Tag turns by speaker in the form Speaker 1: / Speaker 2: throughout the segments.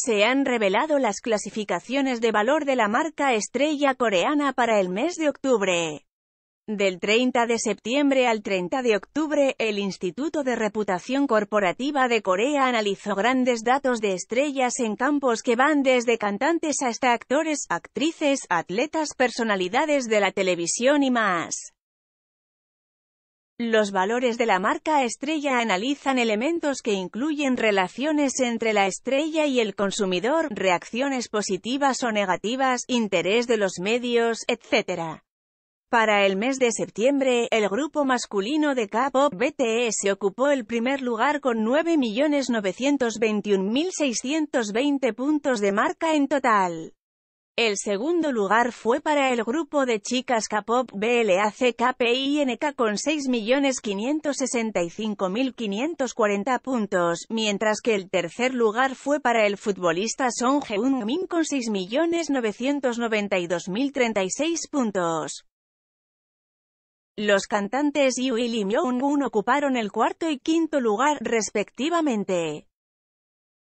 Speaker 1: Se han revelado las clasificaciones de valor de la marca estrella coreana para el mes de octubre. Del 30 de septiembre al 30 de octubre, el Instituto de Reputación Corporativa de Corea analizó grandes datos de estrellas en campos que van desde cantantes hasta actores, actrices, atletas, personalidades de la televisión y más. Los valores de la marca estrella analizan elementos que incluyen relaciones entre la estrella y el consumidor, reacciones positivas o negativas, interés de los medios, etc. Para el mes de septiembre, el grupo masculino de K-pop BTS ocupó el primer lugar con 9.921.620 puntos de marca en total. El segundo lugar fue para el grupo de chicas K-pop BLACKPINK con 6.565.540 puntos, mientras que el tercer lugar fue para el futbolista Song Heung Min con 6.992.036 puntos. Los cantantes Yu y Lim Young-un ocuparon el cuarto y quinto lugar, respectivamente.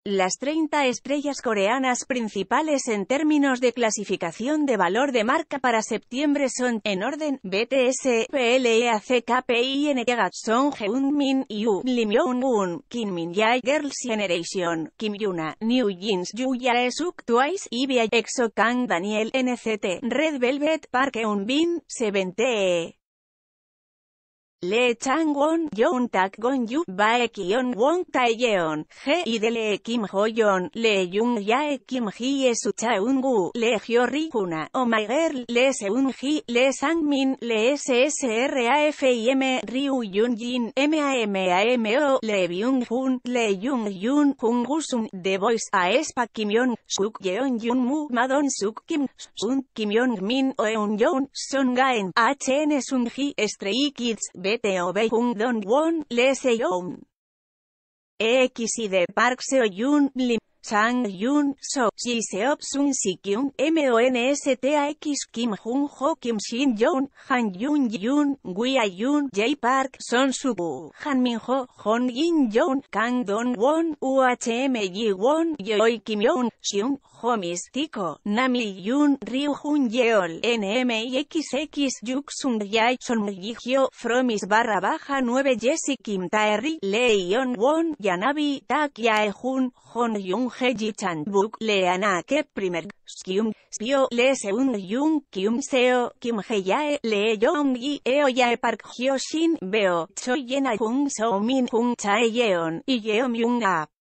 Speaker 1: Las 30 estrellas coreanas principales en términos de clasificación de valor de marca para septiembre son, en orden, BTS, PLEACKPIN, Song Heung Min, Yu, Lim Young Un, Kim Min Girls Generation, Kim Yuna, New Jeans, Yuya SUK, Twice, IBI, EXO Kang, Daniel, NCT, Red Velvet, Park Eun Bin, le Chang Won Yoon Tak Gon Yu Bae Kion Won Tae Yeon He I de Le Kim Ho yon, Le yung Yae Kim Hee Su Cha Un Gu Le Hyo Ri Kuna o oh My Girl Le un hi Le Sang Min Le SSRAFIM Ryu Yun Jin o, Le Byung Hun Le yung Yun Kung Gusun The Voice Aespa Kim yon, Suk Yeon Yun Mu Madon Suk Kim Sun Kim yon Min eun yon, Son Gaen HN Sun hi Stray Kids BTO Beihung DON Won, Le Seyoun. X y de Park Seo YUN Lim. Chang Yun, So, Ji Seop Sun Sikyung, M-O-N-S-T-A-X Kim Jun Ho Kim Shin Yoon, Han Yun Yun, A Yun, J Park, Son Subu, Han Min Ho, Hon Yin Yoon, Kang Don Won, M e Yi Won, Yoi Kim Yoon, Shion, Homis Tico, Nami Yun, Ryu Hun Yeol, e Yuk Sun Yai, Son Hyo, Fromis barra baja 9 Jessie Kim Taeri, Yon Won, Yanabi, Tak Yae Hun, Hon Yun Heji Chanbuk Leana Ke Primer Skium Spio Le un Yung Kium Seo Kim yae Le Yong Gi Eo Yae Park shin Beo Choyena Hung So Min Hung Chae Yeon Y Yeom Yung A